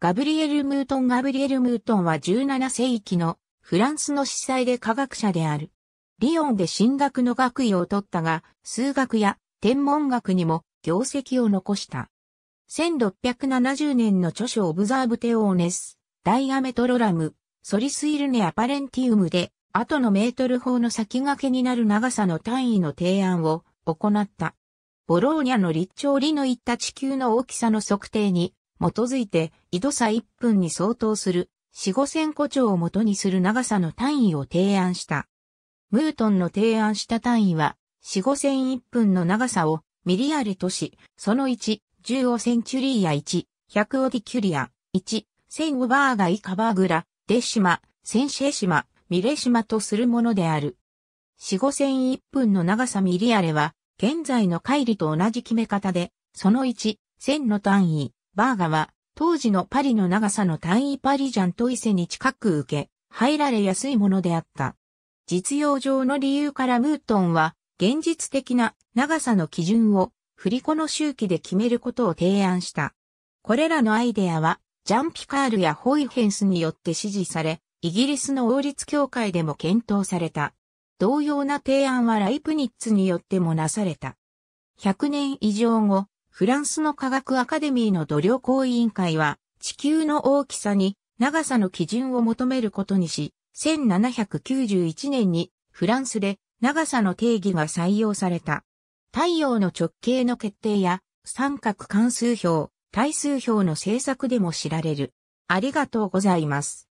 ガブリエル・ムートン・ガブリエル・ムートンは17世紀のフランスの司祭で科学者である。リオンで進学の学位を取ったが、数学や天文学にも業績を残した。1670年の著書オブザーブテオーネス、ダイアメトロラム、ソリスイルネアパレンティウムで、後のメートル法の先駆けになる長さの単位の提案を行った。ボローニャの立長理の言った地球の大きさの測定に基づいて、井戸差1分に相当する、四五千個長を元にする長さの単位を提案した。ムートンの提案した単位は、四五千一分の長さをミリアルとし、その1、10をセンチュリア1、100をディキュリア、1、千をバーガイカバーグラ、デシマ、センシェシマ、ミレシマとするものである。四五千一分の長さミリアレは、現在の回理と同じ決め方で、その1、千の単位、バーガは、当時のパリの長さの単位パリジャンと伊勢に近く受け、入られやすいものであった。実用上の理由からムートンは、現実的な長さの基準を振り子の周期で決めることを提案した。これらのアイデアは、ジャンピカールやホイヘンスによって支持され、イギリスの王立協会でも検討された。同様な提案はライプニッツによってもなされた。100年以上後、フランスの科学アカデミーの度量行委員会は、地球の大きさに長さの基準を求めることにし、1791年にフランスで長さの定義が採用された。太陽の直径の決定や三角関数表、対数表の制作でも知られる。ありがとうございます。